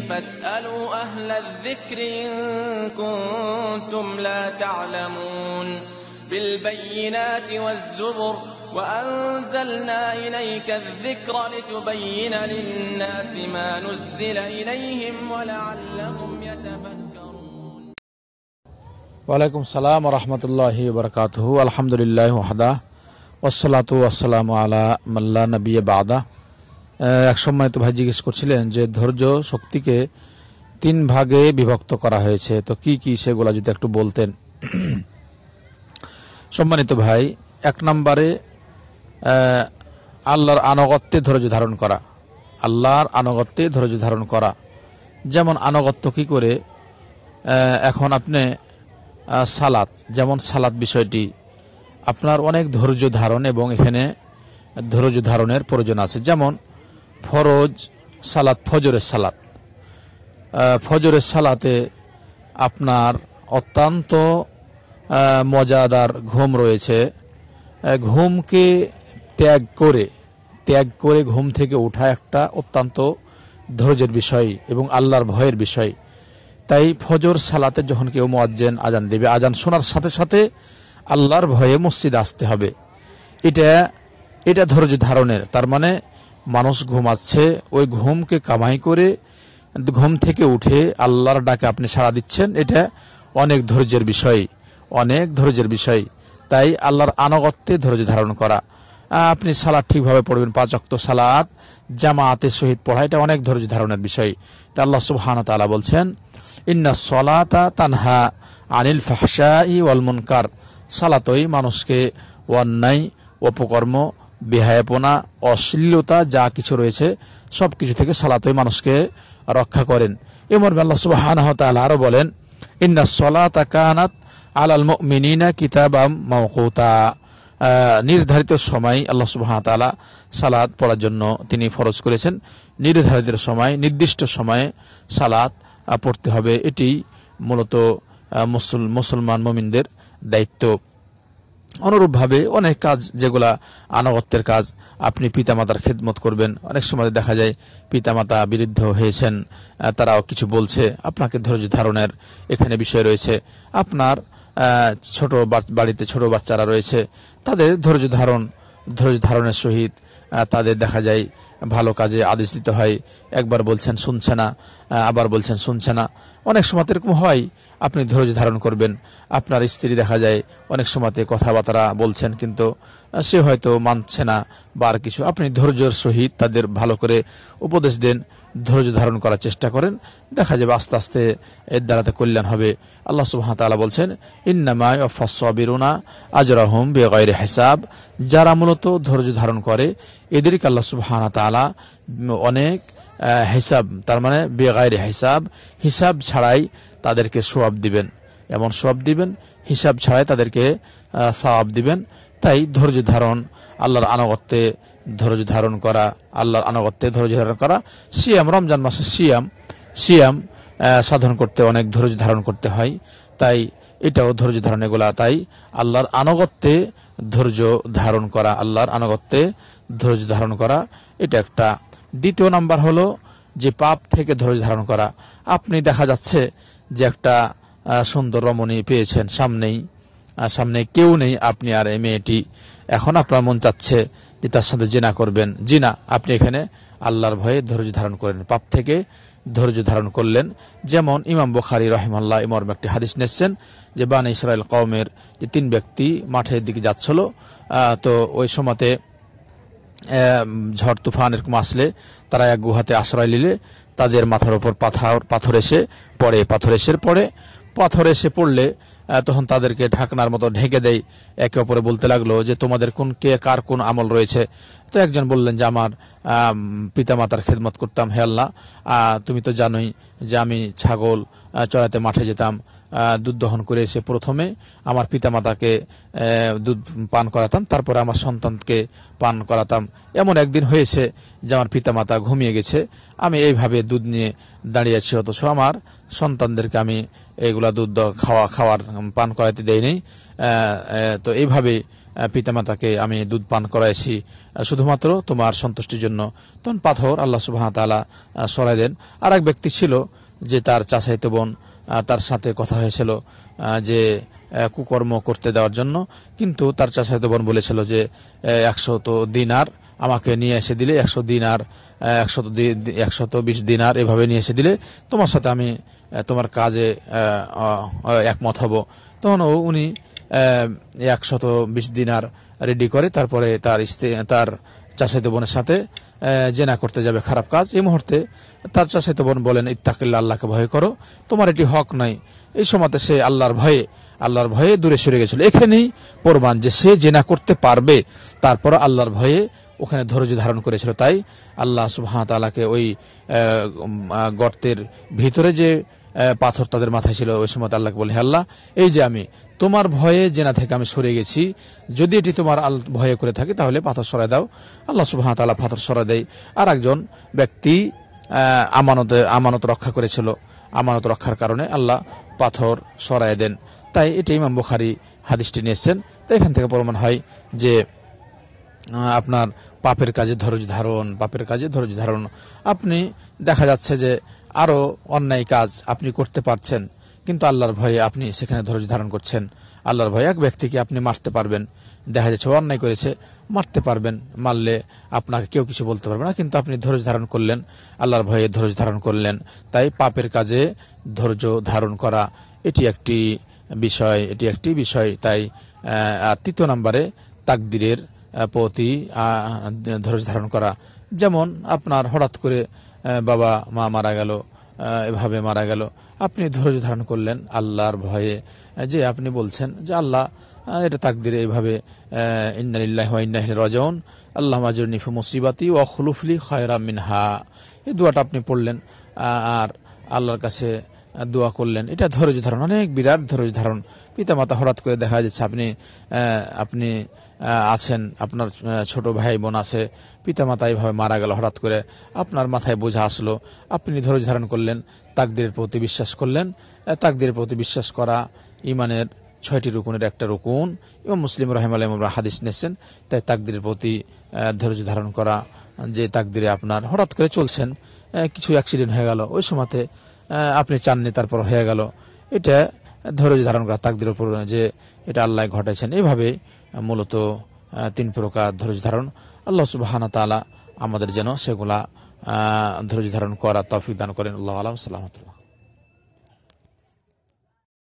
فاسألوا أهل الذكر إن كنتم لا تعلمون بالبينات والزبر وأنزلنا إليك الذكر لتبين للناس ما نزل إليهم ولعلهم يتفكرون وعليكم السلام ورحمة الله وبركاته الحمد لله وحده والصلاة والسلام على من لا نبي بعده এক সময় তো ভাই জিজ্ঞেস করছিলেন যে ধৈর্য শক্তিকে তিন ভাগে বিভক্ত করা হয়েছে তো কি কি সেগুলা যদি একটু বলতেন সম্মানিত ভাই এক নম্বরে আল্লাহর আনগত্যে ধৈর্য ধারণ করা আল্লাহর আনগত্যে ধৈর্য ধারণ করা যেমন আনগত্য কি করে এখন আপনি সালাত যেমন সালাত বিষয়টি আপনার অনেক ধৈর্য ধারণ এবং এখানে ধৈর্য ধারণের প্রয়োজন আছে যেমন ফরজ সালাত ফজরের সালাত ফজরের সালাতে আপনার অত্যন্ত মজাদার ঘুম রয়েছে ঘুমকে ত্যাগ করে ত্যাগ করে ঘুম থেকে ওঠা একটা অত্যন্ত ধৈর্যের বিষয় এবং আল্লাহর ভয়ের বিষয় তাই ফজর সালাতে যখন কেউ মোয়াজ্জেন আজান দেবে আজান শোনার সাথে সাথে আল্লাহর ভয়ে মসজিদ আসতে হবে এটা এটা ধৈর্য ধারণের তার মানে মানুষ ঘুমাচ্ছে ওই ঘুমকে কামাই করে ঘুম থেকে উঠে আল্লাহর ডাকে আপনি সাড়া দিচ্ছেন এটা অনেক ধৈর্যের বিষয় অনেক ধৈর্যের বিষয় তাই আল্লাহর আনগত্যে ধৈর্য ধারণ করা আপনি সালাদ ঠিকভাবে পড়বেন পাঁচক্ত সালাদ জামাতের সহিত পড়া এটা অনেক ধৈর্য ধারণের বিষয় তা আল্লাহ সুবহানা তালা বলছেন ইন্না সলাতা তানহা আনিল ফাহসা ই ওয়াল সালাতই মানুষকে অন্যায় অপকর্ম বেহায়াপনা অশ্লীলতা যা কিছু রয়েছে সব কিছু থেকে সালাতই মানুষকে রক্ষা করেন এ মর্মে আল্লাহ সুবাহ আরও বলেন ইন্না সলাতা কানাত আলাল মিনিনা কিতাবাম মৌকুতা নির্ধারিত সময় আল্লাহ সুবাহতালা সালাদ পড়ার জন্য তিনি ফরজ করেছেন নির্ধারিত সময় নির্দিষ্ট সময়ে সালাদ পড়তে হবে এটি মূলত মুসলমান মমিনদের দায়িত্ব অনুরূপভাবে অনেক কাজ যেগুলা আনগত্যের কাজ আপনি পিতামাতার খেদমত করবেন অনেক সময় দেখা যায় পিতামাতা বিরুদ্ধ হয়েছেন তারাও কিছু বলছে আপনাকে ধৈর্য ধারণের এখানে বিষয় রয়েছে আপনার ছোট বাড়িতে ছোট বাচ্চারা রয়েছে তাদের ধৈর্য ধারণ ধৈর্য ধারণের সহিত তাদের দেখা যায় ভালো কাজে আদেশ দিতে হয় একবার বলছেন শুনছে না আবার বলছেন শুনছে না অনেক সময় এরকম হয় আপনি ধৈর্য ধারণ করবেন আপনার স্ত্রী দেখা যায় অনেক সময়তে কথাবার্তা বলছেন কিন্তু সে হয়তো মানছে না বা আর কিছু আপনি ধৈর্যের সহিত তাদের ভালো করে উপদেশ দেন ধৈর্য ধারণ করার চেষ্টা করেন দেখা যাবে আস্তে আস্তে এর দ্বারাতে কল্যাণ হবে আল্লাহ সুবাহতালা বলছেন ইন্নামায় অফাসবিরুনা আজরাহম বেগয়ের হেসাব যারা মূলত ধৈর্য ধারণ করে এদেরকে আল্লাহ সুবাহানা তালা অনেক হিসাব তার মানে বেগায়ের হিসাব হিসাব ছাড়াই তাদেরকে সোয়াব দিবেন এমন সোয়াব দিবেন হিসাব ছাড়াই তাদেরকে সওয়াব দিবেন তাই ধৈর্য ধারণ আল্লাহর আনগত্যে ধৈর্য ধারণ করা আল্লাহর আনগত্যে ধৈর্য ধারণ করা সিয়াম রমজান মাসে সিয়াম সিয়াম সাধন করতে অনেক ধৈর্য ধারণ করতে হয় তাই এটাও ধৈর্য ধারণ এগুলা তাই আল্লাহর আনগত্যে ধৈর্য ধারণ করা আল্লাহর আনগত্যে ধৈর্য ধারণ করা এটা একটা দ্বিতীয় নাম্বার হলো যে পাপ থেকে ধৈর্য ধারণ করা আপনি দেখা যাচ্ছে যে একটা সুন্দর রমণী পেয়েছেন সামনেই সামনে কেউ নেই আপনি আর এই মেয়েটি এখন আপনার মন চাচ্ছে যে তার সাথে জিনা করবেন জিনা আপনি এখানে আল্লাহর ভয়ে ধৈর্য ধারণ করেন পাপ থেকে ধৈর্য ধারণ করলেন যেমন ইমাম বখারি রহিমাল্লাহ ইমরম একটি হাদিস নিচ্ছেন যে বান ইসরায়েল কওমের যে তিন ব্যক্তি মাঠের দিকে যাচ্ছিল তো ওই সময়তে ঝড় তুফান এরকম আসলে তারা এক গুহাতে আশ্রয় নিলে তাদের মাথার ওপর পাথর পাথর এসে পড়ে পাথর এসে পড়ে পাথর এসে পড়লে তখন তাদেরকে ঢাকনার মতো ঢেকে দেয় একে অপরে বলতে লাগলো যে তোমাদের কোন কে কার কোন আমল রয়েছে তো একজন বললেন যে আমার পিতামাতার খেদমত করতাম হে আল্লাহ তুমি তো জানোই যে আমি ছাগল চড়াতে মাঠে যেতাম দুধ দহন করে এসে প্রথমে আমার পিতামাতাকে দুধ পান করাতাম তারপরে আমার সন্তানকে পান করাতাম এমন একদিন হয়েছে যে আমার পিতামাতা ঘুমিয়ে গেছে আমি এইভাবে দুধ নিয়ে দাঁড়িয়ে আছি অথচ আমার সন্তানদেরকে আমি এগুলা দুধ খাওয়া খাওয়ার পান করাতে দেয়নি তো এইভাবে পিতামাতাকে আমি দুধ পান করাইছি শুধুমাত্র তোমার সন্তুষ্টির জন্য তখন পাথর আল্লাহ সুবাহ তালা সরাই দেন আর এক ব্যক্তি ছিল যে তার চাষাইতে বোন তার সাথে কথা হয়েছিল যে কুকর্ম করতে দেওয়ার জন্য কিন্তু তার চাষাতো বোন বলেছিল যে একশো তো দিনার আমাকে নিয়ে এসে দিলে একশো দিনার একশত একশত বিশ দিনার এভাবে নিয়ে এসে দিলে তোমার সাথে আমি তোমার কাজে একমত হব তখন উনি একশত বিশ দিনার রেডি করে তারপরে তার তার চাষাতো বোনের সাথে জেনা করতে যাবে খারাপ কাজ এই মুহূর্তে তার চাষে তো বোন বলেন ইত্তাকিল্লা আল্লাহকে ভয় করো তোমার এটি হক নয় এই সময়তে সে আল্লাহর ভয়ে আল্লাহর ভয়ে দূরে সরে গেছিল এখানেই প্রমাণ যে সে জেনা করতে পারবে তারপর আল্লাহর ভয়ে ওখানে ধৈর্য ধারণ করেছিল তাই আল্লাহ সুবাহ তালাকে ওই গর্তের ভিতরে যে পাথর তাদের মাথায় ছিল ওই সময় আল্লাহকে বলে আল্লাহ এই যে আমি তোমার ভয়ে জেনা থেকে আমি সরে গেছি যদি এটি তোমার আল ভয়ে করে থাকে তাহলে পাথর সরাই দাও আল্লাহ সুবাহ তাল্লাহ পাথর সরাই দেয় আর একজন ব্যক্তি আমানত আমানত রক্ষা করেছিল আমানত রক্ষার কারণে আল্লাহ পাথর সরাই দেন তাই এটি ইমাম বুখারি হাদিসটি নিয়েছেন তো এখান থেকে প্রমাণ হয় যে আপনার পাপের কাজে ধৈর্য ধারণ পাপের কাজে ধৈর্য ধারণ আপনি দেখা যাচ্ছে যে আরও অন্যায় কাজ আপনি করতে পারছেন কিন্তু আল্লাহর ভয়ে আপনি সেখানে ধৈর্য ধারণ করছেন আল্লাহর ভয়ে এক ব্যক্তিকে আপনি মারতে পারবেন দেখা যাচ্ছে অন্যায় করেছে মারতে পারবেন মারলে আপনাকে কেউ কিছু বলতে পারবে না কিন্তু আপনি ধৈর্য ধারণ করলেন আল্লাহর ভয়ে ধৈর্য ধারণ করলেন তাই পাপের কাজে ধৈর্য ধারণ করা এটি একটি বিষয় এটি একটি বিষয় তাই তৃতীয় নম্বরে তাকদিরের প্রতি ধৈর্য ধারণ করা যেমন আপনার হঠাৎ করে বাবা মা মারা গেল এভাবে মারা গেল আপনি ধৈর্য ধারণ করলেন আল্লাহর ভয়ে যে আপনি বলছেন যে আল্লাহ এটা তাকদিরে এইভাবে ইন্নালিল্লাহ রজন আল্লাহ মাজুর নিফু মুসিবাতি ও খলুফলি খয়রাম মিনহা এই দোয়াটা আপনি পড়লেন আর আল্লাহর কাছে দোয়া করলেন এটা ধৈর্য ধারণ অনেক বিরাট ধৈর্য ধারণ পিতা মাতা হঠাৎ করে দেখা যাচ্ছে আপনি আপনি আছেন আপনার ছোট ভাই বোন আছে পিতা মাতা এইভাবে মারা গেল হঠাৎ করে আপনার মাথায় বোঝা আসলো আপনি ধৈর্য ধারণ করলেন তাকদিরের প্রতি বিশ্বাস করলেন তাকদিরের প্রতি বিশ্বাস করা ইমানের ছয়টি রুকুনের একটা রুকুন এবং মুসলিম রহিম আলম আমরা হাদিস নিয়েছেন তাই তাকদিরের প্রতি ধৈর্য ধারণ করা যে তাকদিরে আপনার হঠাৎ করে চলছেন কিছু অ্যাক্সিডেন্ট হয়ে গেল ওই সময়তে আপনি চাননি তারপর হয়ে গেল এটা ধৈর্য ধারণ করা তাকদের উপর যে এটা আল্লাহ ঘটাইছেন এভাবে মূলত তিন প্রকার ধৈর্য ধারণ আল্লাহ সুবাহানা তালা আমাদের যেন সেগুলা ধৈর্য ধারণ করা তফিক দান করেন আল্লাহ আলাম সাল্লামতুল্লাহ